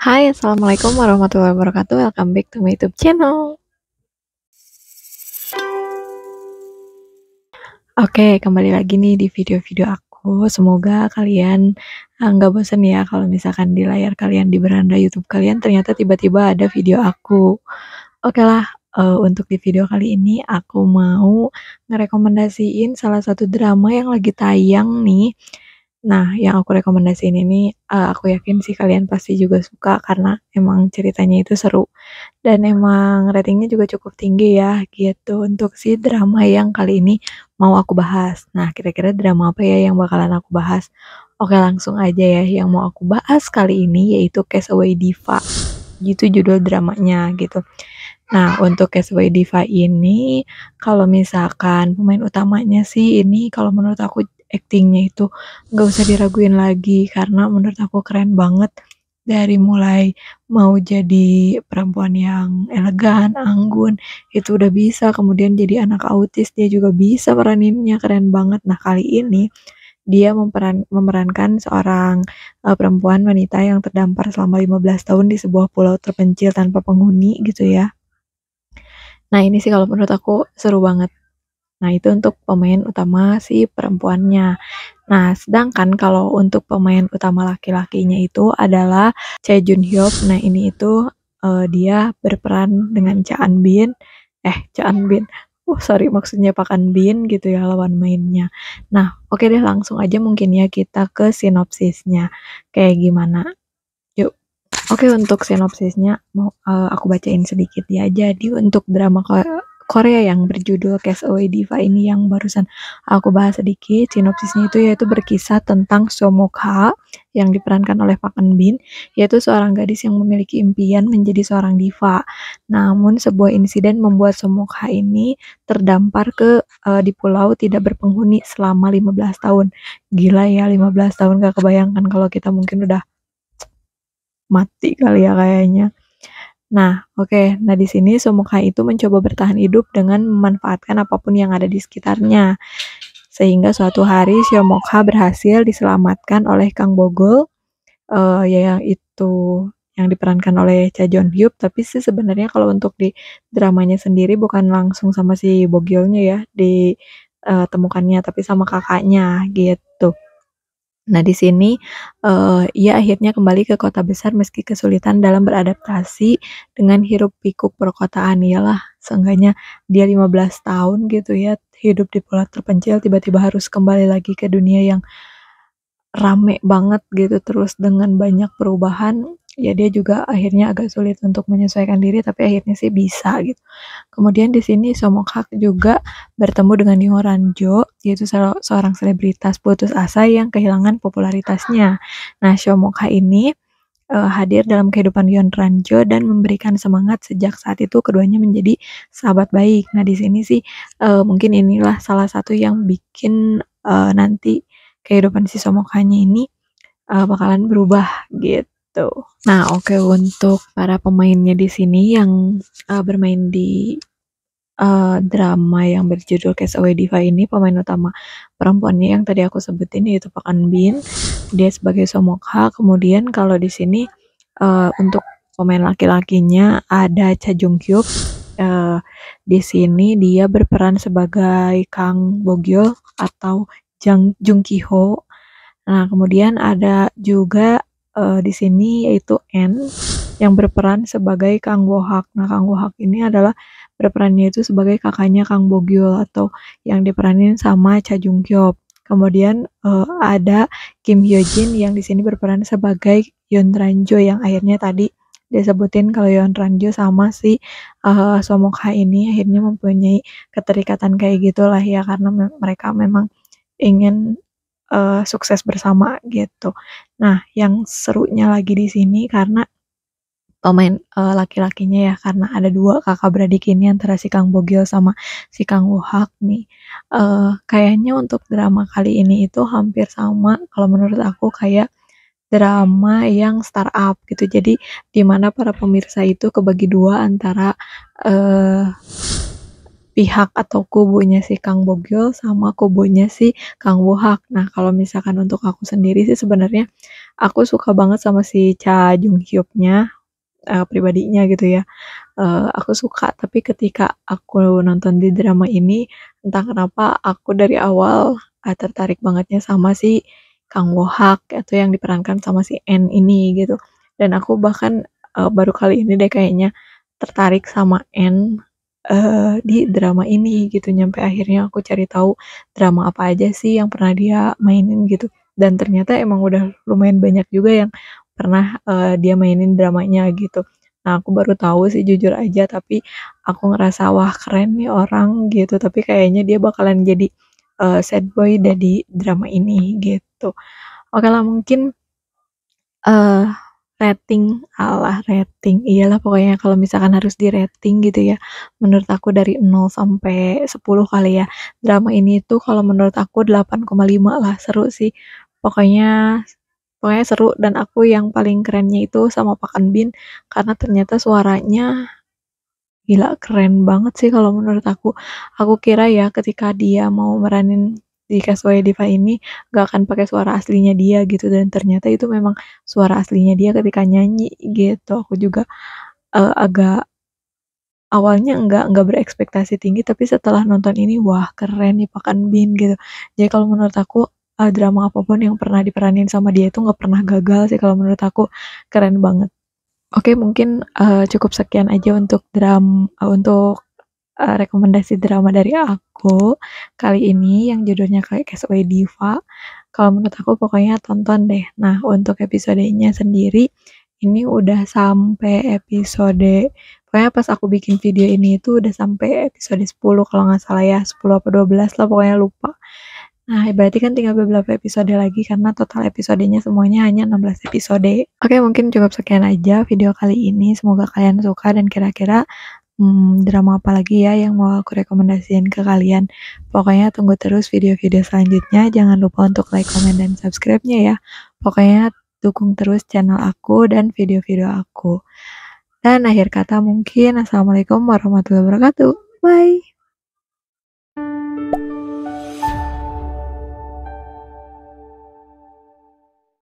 Hai, Assalamualaikum warahmatullahi wabarakatuh. Welcome back to my YouTube channel. Oke, kembali lagi nih di video-video aku. Semoga kalian eh, nggak uh, bosan ya kalau misalkan di layar kalian, di beranda YouTube kalian, ternyata tiba-tiba ada video aku. Oke lah, uh, untuk di video kali ini aku mau ngerekomendasiin salah satu drama yang lagi tayang nih Nah, yang aku rekomendasiin ini, eh, aku yakin sih kalian pasti juga suka karena emang ceritanya itu seru dan emang ratingnya juga cukup tinggi ya, gitu, untuk si drama yang kali ini mau aku bahas. Nah, kira-kira drama apa ya yang bakalan aku bahas? Oke, langsung aja ya, yang mau aku bahas kali ini yaitu Castaway Diva, gitu judul dramanya, gitu. Nah, untuk Castaway Diva ini, kalau misalkan pemain utamanya sih ini kalau menurut aku actingnya itu nggak usah diraguin lagi karena menurut aku keren banget dari mulai mau jadi perempuan yang elegan, anggun, itu udah bisa. Kemudian jadi anak autis, dia juga bisa peraninnya keren banget. Nah kali ini dia memperan, memerankan seorang uh, perempuan wanita yang terdampar selama 15 tahun di sebuah pulau terpencil tanpa penghuni gitu ya. Nah ini sih kalau menurut aku seru banget. Nah, itu untuk pemain utama si perempuannya. Nah, sedangkan kalau untuk pemain utama laki-lakinya itu adalah Cha Jun Hyuk. Nah, ini itu uh, dia berperan dengan Cha An Bin. Eh, Cha An Bin. Uh, sorry, maksudnya Pakan Bin gitu ya lawan mainnya. Nah, oke okay deh langsung aja mungkin ya kita ke sinopsisnya. Kayak gimana? yuk Oke, okay, untuk sinopsisnya mau uh, aku bacain sedikit ya. Jadi untuk drama Korea yang berjudul Cast Away Diva ini yang barusan aku bahas sedikit. Sinopsisnya itu yaitu berkisah tentang Somokha yang diperankan oleh Pak Eun Bin, yaitu seorang gadis yang memiliki impian menjadi seorang diva. Namun sebuah insiden membuat Somokha ini terdampar ke uh, di pulau tidak berpenghuni selama 15 tahun. Gila ya 15 tahun gak kebayangkan kalau kita mungkin udah mati kali ya kayaknya. Nah, oke. Okay. Nah, di sini Sumukha itu mencoba bertahan hidup dengan memanfaatkan apapun yang ada di sekitarnya. Sehingga suatu hari Syomokha berhasil diselamatkan oleh Kang Bogol, uh, yang itu yang diperankan oleh Cha John Hyuk. Tapi sih sebenarnya kalau untuk di dramanya sendiri bukan langsung sama si Bogolnya ya ditemukannya, eh, tapi sama kakaknya gitu. Nah, di sini uh, ia akhirnya kembali ke kota besar meski kesulitan dalam beradaptasi dengan hirup pikuk perkotaan. Iyalah, seenggaknya dia 15 tahun gitu ya, hidup di pulau terpencil tiba-tiba harus kembali lagi ke dunia yang rame banget gitu terus dengan banyak perubahan ya dia juga akhirnya agak sulit untuk menyesuaikan diri tapi akhirnya sih bisa gitu. Kemudian di sini Somokhak juga bertemu dengan Ranjo, yaitu seorang selebritas putus asa yang kehilangan popularitasnya. Nah, Somokhak ini uh, hadir dalam kehidupan Yon Ranjo dan memberikan semangat sejak saat itu keduanya menjadi sahabat baik. Nah di sini sih uh, mungkin inilah salah satu yang bikin uh, nanti kehidupan si Somokanya ini uh, bakalan berubah gitu gitu. Nah, oke okay. untuk para pemainnya di sini yang uh, bermain di uh, drama yang berjudul Away Diva ini pemain utama perempuannya yang tadi aku sebutin yaitu Pak Anbin Bin. Dia sebagai Somokha. Kemudian kalau di sini uh, untuk pemain laki-lakinya ada Cha Jung Kyuk. Uh, di sini dia berperan sebagai Kang Bogyo atau Jung Ki Nah, kemudian ada juga uh, di sini yaitu N yang berperan sebagai Kang Wohak. Nah, Kang Wohak ini adalah berperannya itu sebagai kakaknya Kang Bogyul atau yang diperanin sama Cha Jung Kyop. Kemudian uh, ada Kim Hyo Jin yang di sini berperan sebagai Yeon Ranjo yang akhirnya tadi disebutin kalau Yeon Ranjo sama si uh, Ha ini akhirnya mempunyai keterikatan kayak gitulah ya karena me mereka memang ingin uh, sukses bersama gitu. Nah, yang serunya lagi di sini karena pemain oh, uh, eh, laki-lakinya ya karena ada dua kakak beradik ini antara si Kang Bogil sama si Kang Wohak nih. Uh, kayaknya untuk drama kali ini itu hampir sama kalau menurut aku kayak drama yang startup gitu. Jadi di mana para pemirsa itu kebagi dua antara uh, pihak atau kubunya si Kang Bogil sama kubunya si Kang Bohak. Nah, kalau misalkan untuk aku sendiri sih sebenarnya aku suka banget sama si Cha Jung Hyuknya uh, pribadinya gitu ya. Uh, aku suka, tapi ketika aku nonton di drama ini entah kenapa aku dari awal uh, tertarik bangetnya sama si Kang Wuhak atau yang diperankan sama si N ini gitu. Dan aku bahkan uh, baru kali ini deh kayaknya tertarik sama N uh, di drama ini gitu nyampe akhirnya aku cari tahu drama apa aja sih yang pernah dia mainin gitu dan ternyata emang udah lumayan banyak juga yang pernah uh, dia mainin dramanya gitu nah aku baru tahu sih jujur aja tapi aku ngerasa wah keren nih orang gitu tapi kayaknya dia bakalan jadi uh, sad boy dari drama ini gitu oke lah mungkin uh, rating Allah rating iyalah pokoknya kalau misalkan harus di rating gitu ya menurut aku dari 0 sampai 10 kali ya drama ini tuh kalau menurut aku 8,5 lah seru sih pokoknya pokoknya seru dan aku yang paling kerennya itu sama Pak Bin karena ternyata suaranya gila keren banget sih kalau menurut aku aku kira ya ketika dia mau meranin si Casway Diva ini gak akan pakai suara aslinya dia gitu dan ternyata itu memang suara aslinya dia ketika nyanyi gitu aku juga uh, agak awalnya enggak nggak berekspektasi tinggi tapi setelah nonton ini wah keren nih pakan bin gitu jadi kalau menurut aku uh, drama apapun yang pernah diperanin sama dia itu nggak pernah gagal sih kalau menurut aku keren banget Oke, mungkin uh, cukup sekian aja untuk drama uh, untuk uh, rekomendasi drama dari aku kali ini yang judulnya kayak Casaway Diva. Kalau menurut aku pokoknya tonton deh. Nah, untuk episodenya sendiri ini udah sampai episode pokoknya pas aku bikin video ini itu udah sampai episode 10 kalau nggak salah ya 10 apa 12 lah pokoknya lupa Nah, berarti kan tinggal beberapa episode lagi karena total episodenya semuanya hanya 16 episode. Oke, mungkin cukup sekian aja video kali ini. Semoga kalian suka dan kira-kira hmm, drama apa lagi ya yang mau aku rekomendasiin ke kalian. Pokoknya tunggu terus video-video selanjutnya. Jangan lupa untuk like, comment, dan subscribe-nya ya. Pokoknya dukung terus channel aku dan video-video aku. Dan akhir kata mungkin Assalamualaikum warahmatullahi wabarakatuh. Bye.